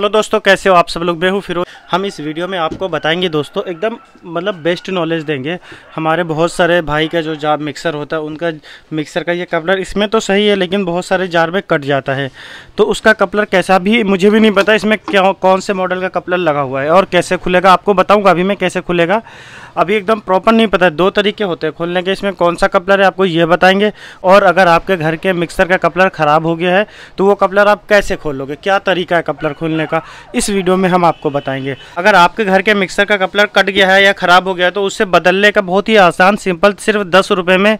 hello दोस्तों कैसे हो आप सब लोग बेहू फिर हम इस वीडियो में आपको बताएंगे दोस्तों एकदम मतलब बेस्ट नॉलेज देंगे हमारे बहुत सारे भाई का जो जार मिक्सर होता है उनका मिक्सर का ये कपलर इसमें तो सही है लेकिन बहुत सारे जार में कट जाता है तो उसका कपलर कैसा भी मुझे भी नहीं पता इसमें क्या कौन से मॉडल का कपलर लगा हुआ है और कैसे खुलेगा आपको बताऊँगा अभी मैं कैसे खुलेगा अभी एकदम प्रॉपर नहीं पता है दो तरीके होते हैं खोलने के इसमें कौन सा कपलर है आपको ये बताएंगे और अगर आपके घर के मिक्सर का कपलर ख़राब हो गया है तो वो कपलर आप कैसे खोलोगे क्या तरीका है कपलर खोलने का इस वीडियो में हम आपको बताएंगे अगर आपके घर के मिक्सर का कपलर कट गया है या ख़राब हो गया है तो उससे बदलने का बहुत ही आसान सिंपल सिर्फ दस रुपये में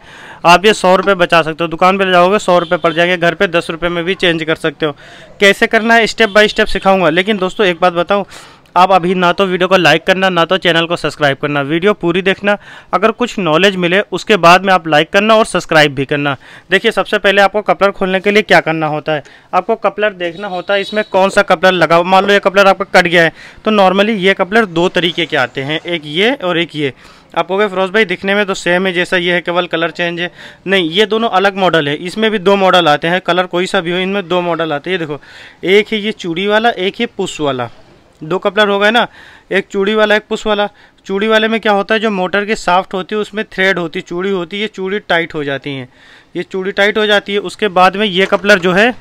आप ये सौ रुपये बचा सकते हो दुकान पर जाओगे सौ रुपये पड़ जाएंगे घर पर दस रुपये में भी चेंज कर सकते हो कैसे करना है स्टेप बाय स्टेप सिखाऊंगा लेकिन दोस्तों एक बात बताऊँ आप अभी ना तो वीडियो को लाइक करना ना तो चैनल को सब्सक्राइब करना वीडियो पूरी देखना अगर कुछ नॉलेज मिले उसके बाद में आप लाइक करना और सब्सक्राइब भी करना देखिए सबसे पहले आपको कपलर खोलने के लिए क्या करना होता है आपको कपलर देखना होता है इसमें कौन सा कपलर लगा मान लो ये कपलर आपका कट गया है तो नॉर्मली ये कपलर दो तरीके के आते हैं एक ये और एक ये आप कहोगे फिरोज भाई दिखने में तो सेम है जैसा ये है केवल कलर चेंज है नहीं ये दोनों अलग मॉडल है इसमें भी दो मॉडल आते हैं कलर कोई सा भी हो इनमें दो मॉडल आते हैं ये देखो एक है ये चूड़ी वाला एक है पुश वाला दो कपलर हो गए ना एक चूड़ी वाला एक पुश वाला चूड़ी वाले में क्या होता है जो मोटर की साफ्ट होती है उसमें थ्रेड होती है चूड़ी होती है ये चूड़ी टाइट हो जाती है ये चूड़ी टाइट हो जाती है उसके बाद में ये कपलर जो है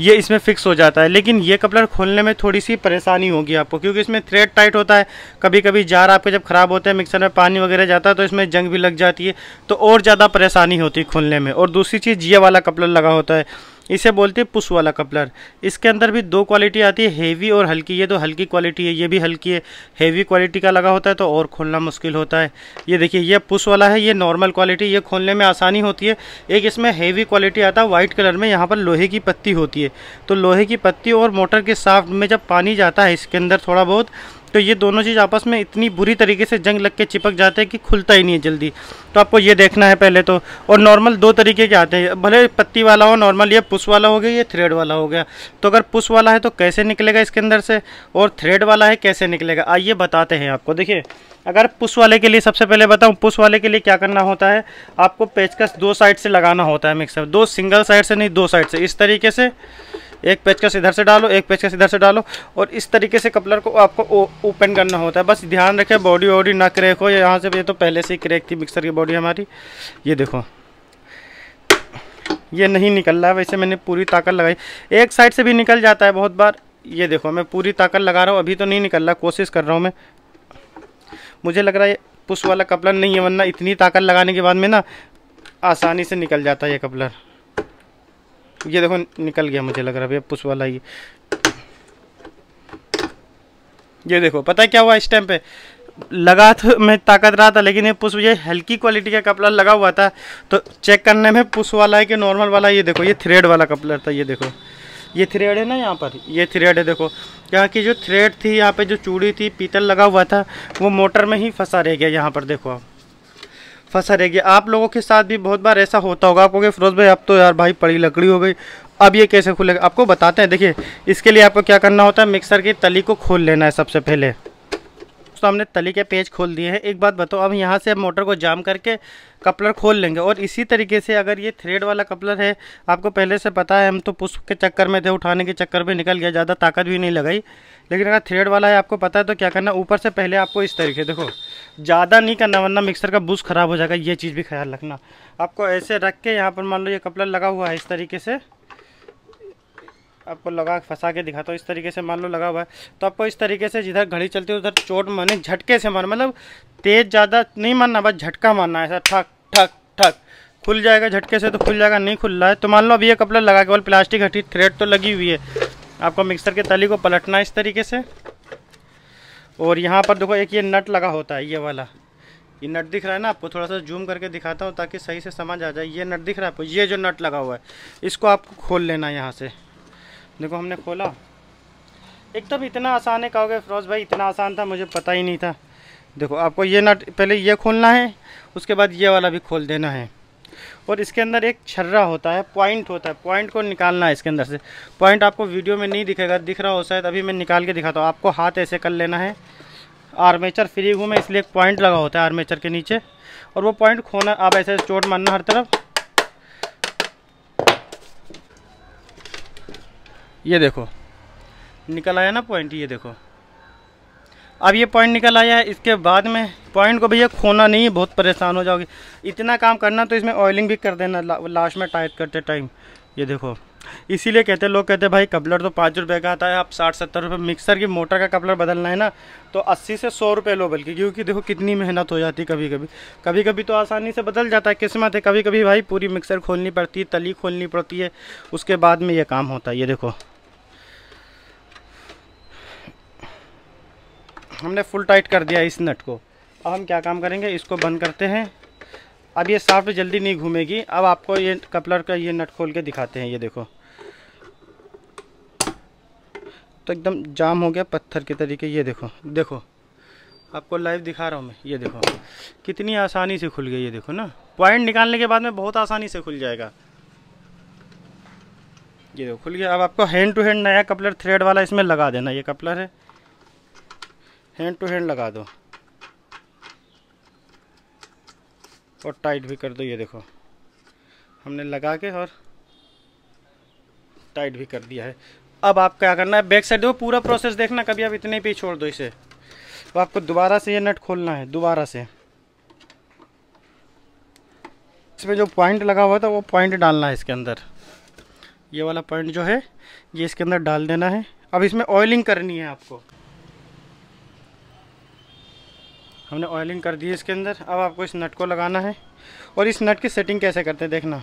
ये इसमें फिक्स हो जाता है लेकिन ये कपलर खोलने में थोड़ी सी परेशानी होगी आपको क्योंकि इसमें थ्रेड टाइट होता है कभी कभी जार आपके जब ख़राब होते हैं मिक्सर में पानी वगैरह जाता है तो इसमें जंग भी लग जाती है तो और ज़्यादा परेशानी होती है खोलने में और दूसरी चीज़ ये वाला कपलर लगा होता है इसे बोलते हैं पुश वाला कपलर इसके अंदर भी दो क्वालिटी आती है हेवी और हल्की ये तो हल्की क्वालिटी है ये भी हल्की है हेवी क्वालिटी का लगा होता है तो और खोलना मुश्किल होता है ये देखिए ये पुश वाला है ये नॉर्मल क्वालिटी ये खोलने में आसानी होती है एक इसमें हेवी क्वालिटी आता है वाइट कलर में यहाँ पर लोहे की पत्ती होती है तो लोहे की पत्ती और मोटर के साफ में जब पानी जाता है इसके अंदर थोड़ा बहुत तो ये दोनों चीज़ आपस में इतनी बुरी तरीके से जंग लग के चिपक जाते हैं कि खुलता ही नहीं है जल्दी तो आपको ये देखना है पहले तो और नॉर्मल दो तरीके के आते हैं भले पत्ती वाला हो नॉर्मल ये पुश वाला हो गया ये थ्रेड वाला हो गया तो अगर पुश वाला है तो कैसे निकलेगा इसके अंदर से और थ्रेड वाला है कैसे निकलेगा आइए बताते हैं आपको देखिए अगर पुश वाले के लिए सबसे पहले बताऊँ पुश वाले के लिए क्या करना होता है आपको पेचकस दो साइड से लगाना होता है मिक्सर दो सिंगल साइड से नहीं दो साइड से इस तरीके से एक पेचकस इधर से डालो एक पेचकस इधर से डालो और इस तरीके से कपलर को आपको ओपन करना होता है बस ध्यान रखें बॉडी वॉडी ना क्रैक हो यहाँ से ये तो पहले से ही क्रैक थी मिक्सर की बॉडी हमारी ये देखो ये नहीं निकल रहा है वैसे मैंने पूरी ताकत लगाई एक साइड से भी निकल जाता है बहुत बार ये देखो मैं पूरी ताकत लगा रहा हूँ अभी तो नहीं निकल रहा कोशिश कर रहा हूँ मैं मुझे लग रहा है पुश वाला कपलर नहीं है वरना इतनी ताकत लगाने के बाद में ना आसानी से निकल जाता है ये कपलर ये देखो निकल गया मुझे लग रहा है भैया पुश वाला ये ये देखो पता है क्या हुआ इस टाइम पे लगा तो मैं ताकत रहा था लेकिन ये पुश ये हल्की क्वालिटी का कपड़ा लगा हुआ था तो चेक करने में पुश वाला है कि नॉर्मल वाला ये देखो ये थ्रेड वाला कपड़ा था ये देखो ये थ्रेड है ना यहाँ पर ये थ्रेड है देखो यहाँ की जो थ्रेड थी यहाँ पे जो चूड़ी थी पीतल लगा हुआ था वो मोटर में ही फंसा रह गया यहाँ पर देखो आप फंसा रहेगी आप लोगों के साथ भी बहुत बार ऐसा होता होगा आपको फिरोज भाई अब तो यार भाई पड़ी लकड़ी हो गई अब ये कैसे खुलेगा आपको बताते हैं देखिए इसके लिए आपको क्या करना होता है मिक्सर की तली को खोल लेना है सबसे पहले दोस्तों हमने तली के पेज खोल दिए हैं एक बात बताओ अब यहाँ से मोटर को जाम करके कपलर खोल लेंगे और इसी तरीके से अगर ये थ्रेड वाला कपलर है आपको पहले से पता है हम तो पुष्प के चक्कर में थे उठाने के चक्कर में निकल गया ज़्यादा ताकत भी नहीं लगाई लेकिन अगर थ्रेड वाला है आपको पता है तो क्या करना ऊपर से पहले आपको इस तरीके देखो ज़्यादा नहीं करना वरना मिक्सर का बुश ख़राब हो जाएगा ये चीज़ भी ख्याल रखना आपको ऐसे रख के यहाँ पर मान लो ये कपलर लगा हुआ है इस तरीके से आपको लगा फंसा के दिखाता हूँ इस तरीके से मान लो लगा हुआ है तो आपको इस तरीके से जिधर घड़ी चलती है उधर चोट मारनी झटके से मारना मतलब तेज़ ज़्यादा नहीं मारना बस झटका मारना है ऐसा ठक ठक ठक खुल जाएगा झटके से तो खुल जाएगा नहीं खुल रहा है तो मान लो अभी ये कपड़ा लगा केवल प्लास्टिक हटी थ्रेड तो लगी हुई है आपको मिक्सर के तली को पलटना है इस तरीके से और यहाँ पर देखो एक ये नट लगा होता है ये वाला ये नट दिख रहा है ना आपको थोड़ा सा जूम करके दिखाता हूँ ताकि सही से समझ आ जाए ये नट दिख रहा है आपको ये जो नट लगा हुआ है इसको आपको खोल लेना है यहाँ से देखो हमने खोला एक तब इतना आसान है कहोगे फिरोज भाई इतना आसान था मुझे पता ही नहीं था देखो आपको ये नट पहले ये खोलना है उसके बाद ये वाला भी खोल देना है और इसके अंदर एक छर्रा होता है पॉइंट होता है पॉइंट को निकालना है इसके अंदर से पॉइंट आपको वीडियो में नहीं दिखेगा दिख रहा हो शायद अभी मैं निकाल के दिखाता हूँ आपको हाथ ऐसे कर लेना है आर्मेचर फ्री हूँ मैं इसलिए एक पॉइंट लगा होता है आर्मेचर के नीचे और वो पॉइंट खोना आप ऐसे चोट मारना हर तरफ ये देखो निकल आया ना पॉइंट ये देखो अब ये पॉइंट निकल आया है इसके बाद में पॉइंट को भैया खोना नहीं है बहुत परेशान हो जाओगे इतना काम करना तो इसमें ऑयलिंग भी कर देना ला, लास्ट में टाइट करते टाइम ये देखो इसीलिए कहते लोग कहते भाई कपलर तो पाँच रुपये का आता है आप साठ सत्तर रुपये मिक्सर की मोटर का कपलर बदलना है ना तो अस्सी से सौ रुपये लो बल्कि क्योंकि देखो कितनी मेहनत हो जाती कभी कभी कभी कभी तो आसानी से बदल जाता है किस्मत है कभी कभी भाई पूरी मिक्सर खोलनी पड़ती है तली खोलनी पड़ती है उसके बाद में ये काम होता है ये देखो हमने फुल टाइट कर दिया इस नट को अब हम क्या काम करेंगे इसको बंद करते हैं अब ये साफ्ट जल्दी नहीं घूमेगी अब आपको ये कपलर का ये नट खोल के दिखाते हैं ये देखो तो एकदम जाम हो गया पत्थर के तरीके ये देखो देखो आपको लाइव दिखा रहा हूँ मैं ये देखो कितनी आसानी से खुल गई ये देखो ना पॉइंट निकालने के बाद में बहुत आसानी से खुल जाएगा ये देखो खुल गया अब आपको हैंड टू हैंड नया कपलर थ्रेड वाला इसमें लगा देना ये कपलर है हैंड टू हैंड लगा दो और टाइट भी कर दो ये देखो हमने लगा के और टाइट भी कर दिया है अब आप क्या करना है बैक साइड देखो पूरा प्रोसेस देखना कभी आप इतने पे ही छोड़ दो इसे तो आपको दोबारा से ये नट खोलना है दोबारा से इसमें जो पॉइंट लगा हुआ था वो पॉइंट डालना है इसके अंदर ये वाला पॉइंट जो है ये इसके अंदर डाल देना है अब इसमें ऑयलिंग करनी है आपको हमने ऑयलिंग कर दी है इसके अंदर अब आपको इस नट को लगाना है और इस नट की सेटिंग कैसे करते हैं देखना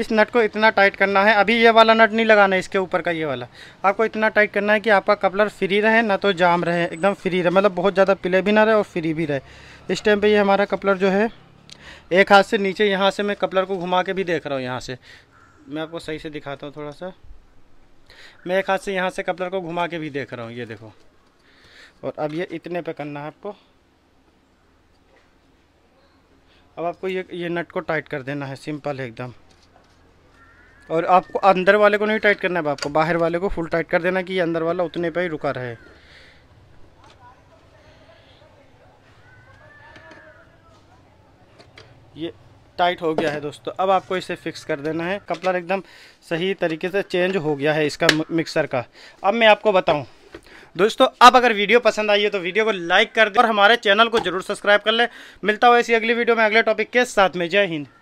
इस नट को इतना टाइट करना है अभी ये वाला नट नहीं लगाना है इसके ऊपर का ये वाला आपको इतना टाइट करना है कि आपका कपलर फ्री रहे ना तो जाम रहे एकदम फ्री रहे मतलब बहुत ज़्यादा पिले भी ना रहे और फ्री भी रहे इस टाइम पे ये हमारा कपलर जो है एक हाथ से नीचे यहाँ से मैं कपलर को घुमा के भी देख रहा हूँ यहाँ से मैं आपको सही से दिखाता हूँ थोड़ा सा मैं एक हाथ से यहाँ से कपलर को घुमा के भी देख रहा हूँ ये देखो और अब ये इतने पर करना है आपको अब आपको ये ये नट को टाइट कर देना है सिंपल एकदम और आपको अंदर वाले को नहीं टाइट करना है आपको बाहर वाले को फुल टाइट कर देना कि ये अंदर वाला उतने पर ही रुका रहे ये टाइट हो गया है दोस्तों अब आपको इसे फिक्स कर देना है कपलर एकदम सही तरीके से चेंज हो गया है इसका मिक्सर का अब मैं आपको बताऊं दोस्तों अब अगर वीडियो पसंद आई है तो वीडियो को लाइक कर दे और हमारे चैनल को जरूर सब्सक्राइब कर ले मिलता हुआ इसी अगली वीडियो में अगले टॉपिक के साथ में जय हिंद